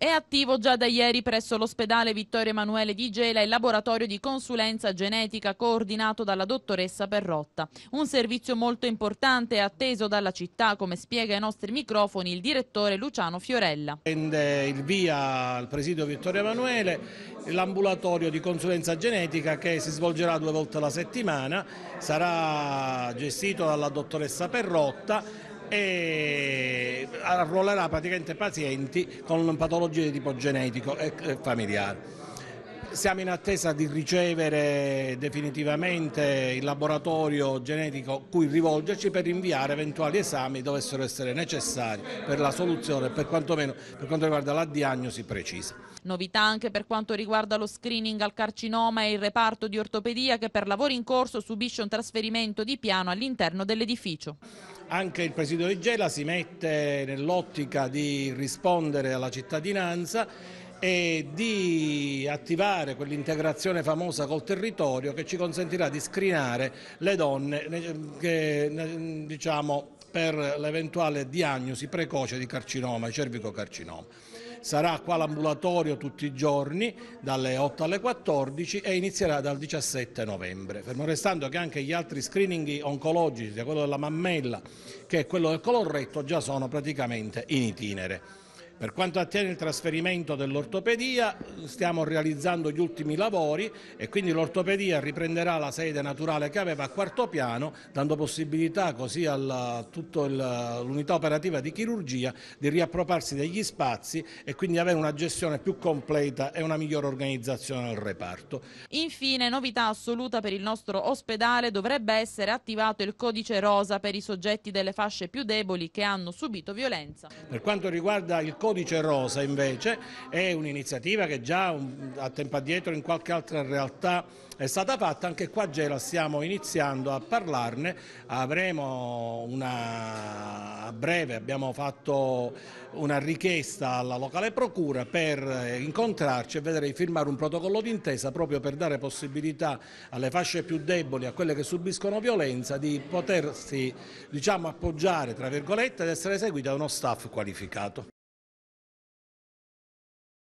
È attivo già da ieri presso l'ospedale Vittorio Emanuele di Gela il laboratorio di consulenza genetica coordinato dalla dottoressa Perrotta. Un servizio molto importante e atteso dalla città, come spiega ai nostri microfoni il direttore Luciano Fiorella. Prende il via al presidio Vittorio Emanuele l'ambulatorio di consulenza genetica che si svolgerà due volte alla settimana, sarà gestito dalla dottoressa Perrotta e arruolerà praticamente pazienti con patologie di tipo genetico e eh, familiare. Siamo in attesa di ricevere definitivamente il laboratorio genetico cui rivolgerci per inviare eventuali esami dovessero essere necessari per la soluzione, per quantomeno per quanto riguarda la diagnosi precisa. Novità anche per quanto riguarda lo screening al carcinoma e il reparto di ortopedia che per lavori in corso subisce un trasferimento di piano all'interno dell'edificio. Anche il presidio di Gela si mette nell'ottica di rispondere alla cittadinanza e di attivare quell'integrazione famosa col territorio che ci consentirà di screenare le donne eh, che, eh, diciamo, per l'eventuale diagnosi precoce di carcinoma, cervicocarcinoma sarà qua l'ambulatorio tutti i giorni dalle 8 alle 14 e inizierà dal 17 novembre. Fermo restando che anche gli altri screening oncologici, sia quello della mammella che quello del colorretto, già sono praticamente in itinere. Per quanto attiene il trasferimento dell'ortopedia stiamo realizzando gli ultimi lavori e quindi l'ortopedia riprenderà la sede naturale che aveva a quarto piano dando possibilità così a tutta l'unità operativa di chirurgia di riapproparsi degli spazi e quindi avere una gestione più completa e una migliore organizzazione del reparto. Infine novità assoluta per il nostro ospedale dovrebbe essere attivato il codice rosa per i soggetti delle fasce più deboli che hanno subito violenza. Per quanto riguarda il codice Codice Rosa invece è un'iniziativa che già a tempo addietro in qualche altra realtà è stata fatta, anche qua Gela stiamo iniziando a parlarne, avremo una a breve, abbiamo fatto una richiesta alla locale procura per eh, incontrarci e vedere di firmare un protocollo d'intesa proprio per dare possibilità alle fasce più deboli, a quelle che subiscono violenza, di potersi diciamo, appoggiare tra virgolette ed essere seguita da uno staff qualificato.